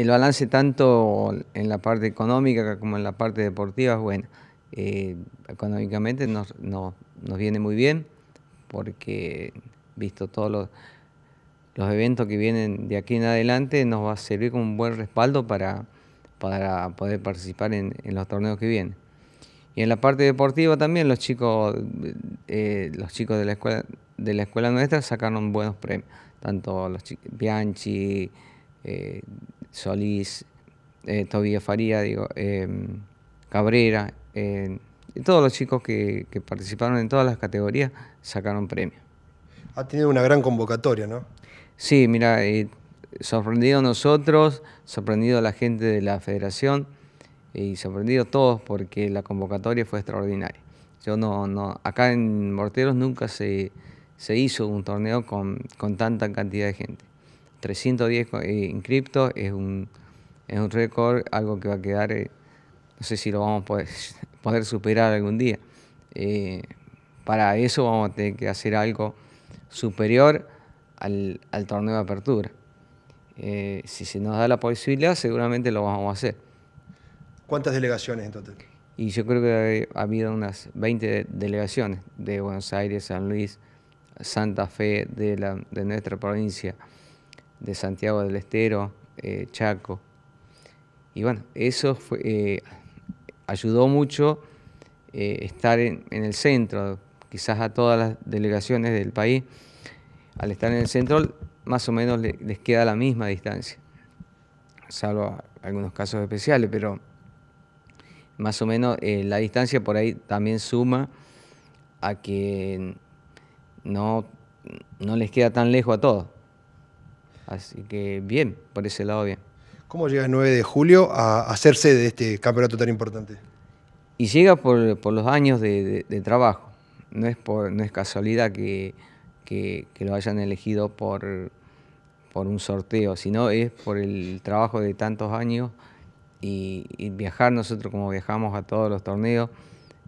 el balance tanto en la parte económica como en la parte deportiva es bueno. Eh, económicamente nos, nos viene muy bien porque visto todos los, los, eventos que vienen de aquí en adelante, nos va a servir como un buen respaldo para, para poder participar en, los torneos que vienen. Y en la parte deportiva también los chicos, eh, los chicos de la escuela de la escuela nuestra sacaron buenos premios, tanto los Bianchi, Solís, eh, Faría, digo, em, Cabrera, em, todos los chicos que, participaron en todas las categorías sacaron premio. Ha tenido una gran convocatoria, ¿no? Sí, mira, eh, sorprendido nosotros, sorprendido a la gente de la federación y sorprendido todos porque la convocatoria fue extraordinaria. Yo no, no, acá en Morteros nunca se, hizo un torneo con tanta cantidad de gente. 310 eh, inscriptos es un, es un récord, algo que va a quedar, eh, no sé si lo vamos a poder, superar algún día. Eh, para eso vamos a tener que hacer algo superior al, torneo de apertura. si se nos da la posibilidad, seguramente lo vamos a hacer. ¿Cuántas delegaciones en total? Y yo creo que ha habido unas 20 delegaciones de Buenos Aires, San Luis, Santa Fe, de nuestra provincia de Santiago del Estero, eh, Chaco. Y bueno, eso eh, ayudó mucho eh, estar en, el centro, quizás a todas las delegaciones del país, al estar en el centro más o menos les queda la misma distancia, salvo algunos casos especiales, pero más o menos la distancia por ahí también suma a que no, no les queda tan lejos a todos. Así que bien, por ese lado bien. ¿Cómo llega el 9 de julio a hacerse de este campeonato tan importante? Y llega por, los años de, trabajo. No es, no es casualidad que, lo hayan elegido por, por un sorteo, sino es por el trabajo de tantos años y, viajar nosotros como viajamos a todos los torneos,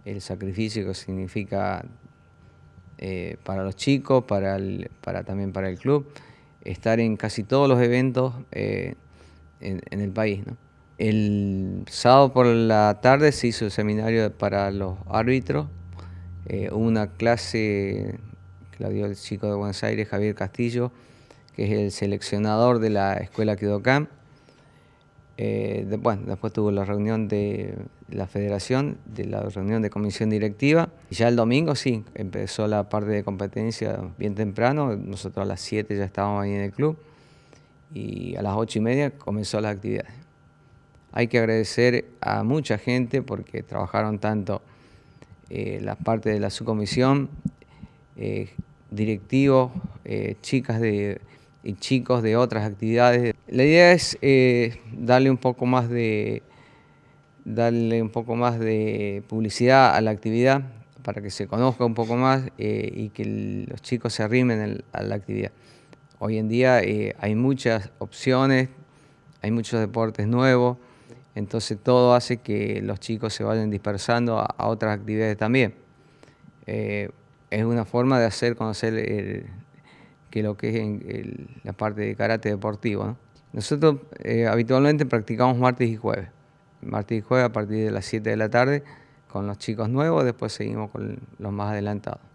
el sacrificio que significa eh, para los chicos, para, para también para el club estar en casi todos los eventos eh, en, el país. El sábado por la tarde se hizo el seminario para los árbitros, eh, una clase que la dio el chico de Buenos Aires, Javier Castillo, que es el seleccionador de la escuela Kidokan eh, después tuvo la reunión de la federación, de la reunión de comisión directiva. Y ya el domingo sí, empezó la parte de competencia bien temprano. Nosotros a las 7 ya estábamos ahí en el club y a las 8 y media comenzó las actividades. Hay que agradecer a mucha gente porque trabajaron tanto eh, la parte de la subcomisión, eh, directivos, chicas de y chicos de otras actividades. La idea es eh, darle un poco más de darle un poco más de publicidad a la actividad para que se conozca un poco más eh, y que los chicos se arrimen a la actividad. Hoy en día eh, hay muchas opciones, hay muchos deportes nuevos, entonces todo hace que los chicos se vayan dispersando a, otras actividades también. es una forma de hacer conocer el, que lo que es en la parte de karate deportivo. Nosotros eh, habitualmente practicamos martes y jueves. Martes y jueves a partir de las 7 de la tarde con los chicos nuevos, después seguimos con los más adelantados.